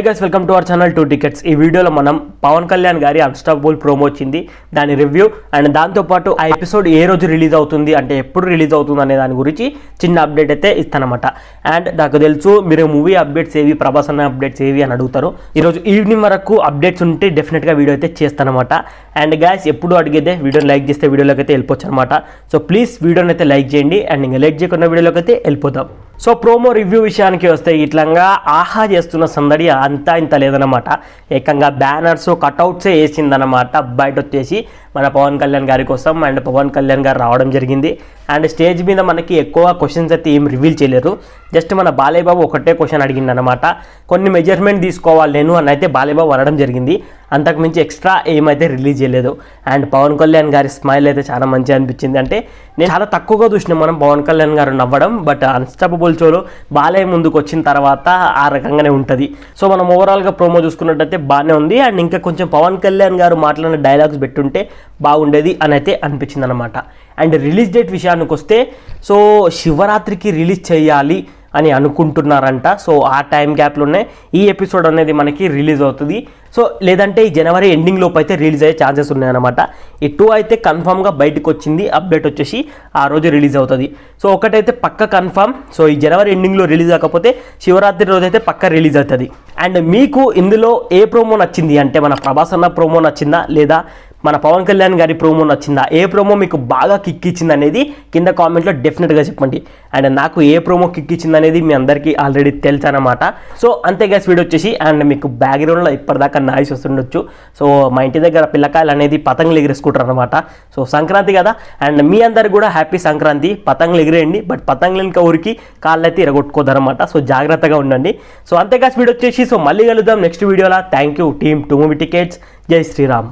hey guys welcome to our channel two tickets ఈ వీడియోలో మనం పవన్ కళ్యాణ్ గారి అన్స్టాపబుల్ ప్రోమో వచ్చింది దాని రివ్యూ అండ్ దాంతోపాటు ఆ ఎపిసోడ్ ఏ రోజు రిలీజ్ అవుతుంది అంటే ఎప్పుడు రిలీజ్ అవుతుంది అనే దాని గురించి చిన్న అప్డేట్ అయితే ఇస్తానమాట అండ్ నాకు తెలుసు మీరు మూవీ అప్డేట్స్ ఏవి ప్రభాస్ అన్న అప్డేట్స్ ఏవి అని అడుగుతారు ఈరోజు ఈవినింగ్ వరకు అప్డేట్స్ ఉంటే డెఫినెట్గా వీడియో అయితే చేస్తానమాట అండ్ గ్యాస్ ఎప్పుడు అడిగితే వీడియోని లైక్ చేస్తే వీడియోలోకి అయితే వెళ్ళిపోవచ్చు అనమాట సో ప్లీజ్ వీడియోని అయితే లైక్ చేయండి అండ్ ఇంకా లైక్ చేయకుండా వీడియోలోకి అయితే వెళ్ళిపోతాం సో ప్రోమో రివ్యూ విషయానికి వస్తే ఇట్లంగా ఆహా చేస్తున్న సందడి అంతా ఇంత లేదనమాట ఏకంగా బ్యానర్స్ కట్అవుట్సే వేసిందనమాట బయట వచ్చేసి మన పవన్ కళ్యాణ్ గారి కోసం అండ్ పవన్ కళ్యాణ్ గారు రావడం జరిగింది అండ్ స్టేజ్ మీద మనకి ఎక్కువ క్వశ్చన్స్ అయితే ఏం రివీల్ చేయలేరు జస్ట్ మన బాలయ్యబాబు ఒకటే క్వశ్చన్ అడిగింది అనమాట కొన్ని మెజర్మెంట్ తీసుకోవాలి నేను అని అయితే బాలయ్యబాబు అనడం జరిగింది అంతకుమించి ఎక్స్ట్రా ఏమైతే రిలీజ్ చేయలేదు అండ్ పవన్ కళ్యాణ్ గారి స్మైల్ అయితే చాలా మంచిగా అనిపించింది అంటే నేను చాలా తక్కువగా చూసిన మనం పవన్ కళ్యాణ్ గారు నవ్వడం బట్ అన్స్టాపబుల్ షోలో బాలయ్య ముందుకు వచ్చిన తర్వాత ఆ రకంగానే ఉంటుంది సో మనం ఓవరాల్గా ప్రోమో చూసుకున్నట్టయితే బాగానే ఉంది అండ్ ఇంకా కొంచెం పవన్ కళ్యాణ్ గారు మాట్లాడిన డైలాగ్స్ పెట్టుంటే బాగుండేది అని అయితే అనిపించింది అనమాట అండ్ రిలీజ్ డేట్ విషయానికి వస్తే సో శివరాత్రికి రిలీజ్ చేయాలి అని అనుకుంటున్నారంట సో ఆ టైం ఉన్నాయి ఈ ఎపిసోడ్ అనేది మనకి రిలీజ్ అవుతుంది సో లేదంటే ఈ జనవరి ఎండింగ్ లోపు అయితే రిలీజ్ అయ్యే ఛాన్సెస్ ఉన్నాయన్నమాట ఈ టూ అయితే కన్ఫామ్గా బయటకు వచ్చింది అప్డేట్ వచ్చేసి ఆ రోజు రిలీజ్ అవుతుంది సో ఒకటైతే పక్క కన్ఫామ్ సో ఈ జనవరి ఎండింగ్లో రిలీజ్ కాకపోతే శివరాత్రి రోజు అయితే పక్క రిలీజ్ అవుతుంది అండ్ మీకు ఇందులో ఏ ప్రోమో నచ్చింది అంటే మన ప్రభాస్ అన్న ప్రోమో నచ్చిందా లేదా మన పవన్ కళ్యాణ్ గారి ప్రోమో నచ్చిందా ఏ ప్రోమో మీకు బాగా కిక్ ఇచ్చింది అనేది కింద కామెంట్లో డెఫినెట్గా చెప్పండి అండ్ నాకు ఏ ప్రోమో కిక్ ఇచ్చింది అనేది మీ అందరికీ ఆల్రెడీ తెలుసు అనమాట సో అంతే గ్యాస్ వీడియో వచ్చేసి అండ్ మీకు బ్యాక్గ్రౌండ్లో ఇప్పటిదాకా నాయిస్ వస్తుండొచ్చు సో మా ఇంటి దగ్గర పిల్లకాయలు అనేది పతంగులు ఎగిరేసుకుంటారు అనమాట సో సంక్రాంతి కదా అండ్ మీ అందరు కూడా హ్యాపీ సంక్రాంతి పతంగులు ఎగిరేయండి బట్ పతంగులు ఇంకా ఊరికి కాళ్ళైతే ఇరగొట్టుకోదనమాట సో జాగ్రత్తగా ఉండండి సో అంతే గ్యాస్ వీడియో వచ్చేసి సో మళ్ళీ కలుద్దాం నెక్స్ట్ వీడియోలా thank you team two movie tickets జై శ్రీరామ్